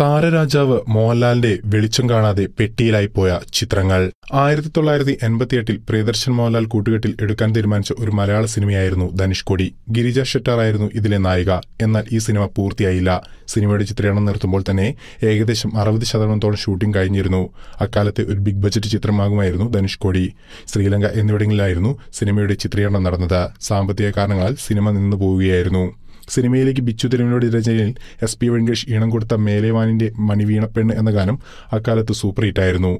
താരരാജാവ് മോഹൻലാലിന്റെ വെളിച്ചം കാണാതെ പെട്ടിയിലായി പോയ ചിത്രങ്ങൾ ആയിരത്തി തൊള്ളായിരത്തി എൺപത്തിയെട്ടിൽ പ്രിയദർശൻ മോഹൻലാൽ കൂട്ടുകെട്ടിൽ എടുക്കാൻ തീരുമാനിച്ച ഒരു മലയാള സിനിമയായിരുന്നു ധനുഷ്കോടി ഗിരിജ ഷെട്ടാറായിരുന്നു ഇതിലെ നായിക എന്നാൽ ഈ സിനിമ പൂർത്തിയായില്ല സിനിമയുടെ ചിത്രീകരണം നിർത്തുമ്പോൾ തന്നെ ഏകദേശം അറുപത് ശതമാനത്തോളം ഷൂട്ടിംഗ് കഴിഞ്ഞിരുന്നു അക്കാലത്തെ ഒരു ബിഗ് ബജറ്റ് ചിത്രമാകുമായിരുന്നു ധനുഷ്കോടി ശ്രീലങ്ക എന്നിവിടങ്ങളിലായിരുന്നു സിനിമയുടെ ചിത്രീകരണം നടന്നത് സാമ്പത്തിക കാരണങ്ങളാൽ സിനിമ നിന്നു പോവുകയായിരുന്നു സിനിമയിലേക്ക് ബിച്ചു തിരുമലയുടെ രചനയിൽ എസ് പി വെങ്കേഷ് ഈണം കൊടുത്ത മേലേവാനിൻ്റെ മണിവീണപ്പെണ്ണ് എന്ന ഗാനം അക്കാലത്ത് സൂപ്പർ ഹിറ്റായിരുന്നു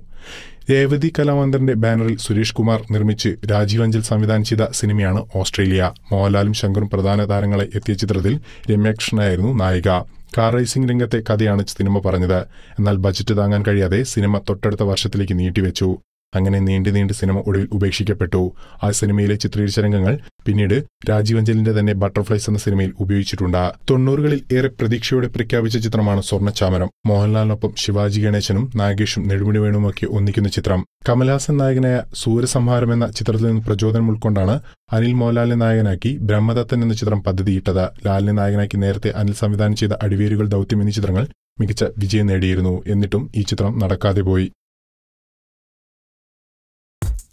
രേവതി കലാമന്ദറിന്റെ ബാനറിൽ സുരേഷ് കുമാർ നിർമ്മിച്ച് രാജീവ് അഞ്ചൽ സംവിധാനം ചെയ്ത സിനിമയാണ് ഓസ്ട്രേലിയ മോഹൻലാലും ശങ്കറും പ്രധാന താരങ്ങളെ എത്തിയ ചിത്രത്തിൽ രമ്യാകൃഷ്ണനായിരുന്നു നായിക കാർ റേസിംഗ് രംഗത്തെ കഥയാണ് സിനിമ പറഞ്ഞത് എന്നാൽ ബജറ്റ് താങ്ങാൻ കഴിയാതെ സിനിമ തൊട്ടടുത്ത വർഷത്തിലേക്ക് നീട്ടിവെച്ചു അങ്ങനെ നീണ്ടു നീണ്ട് സിനിമ ഒടുവിൽ ഉപേക്ഷിക്കപ്പെട്ടു ആ സിനിമയിലെ ചിത്രീകരിച്ച രംഗങ്ങൾ പിന്നീട് രാജീവഞ്ചലിന്റെ തന്നെ ബട്ടർഫ്ലൈസ് എന്ന സിനിമയിൽ ഉപയോഗിച്ചിട്ടുണ്ട് തൊണ്ണൂറുകളിൽ ഏറെ പ്രതീക്ഷയോടെ പ്രഖ്യാപിച്ച ചിത്രമാണ് സ്വർണ്ണചാമരം മോഹൻലാലിനൊപ്പം ശിവാജി ഗണേശനും നാഗേഷും നെടുമുടി വേണുമൊക്കെ ഒന്നിക്കുന്ന ചിത്രം കമലഹാസൻ നായകനായ സൂര്യസംഹാരം എന്ന ചിത്രത്തിൽ നിന്ന് പ്രചോദനം ഉൾക്കൊണ്ടാണ് അനിൽ മോഹൻലാലിനെ നായകനാക്കി ബ്രഹ്മദത്തൻ എന്ന ചിത്രം പദ്ധതിയിട്ടത് ലാലിനെ നായകനാക്കി നേരത്തെ അനിൽ സംവിധാനം ചെയ്ത അടിവേരുകൾ ദൗത്യം എന്നീ ചിത്രങ്ങൾ മികച്ച വിജയം നേടിയിരുന്നു എന്നിട്ടും ഈ ചിത്രം നടക്കാതെ പോയി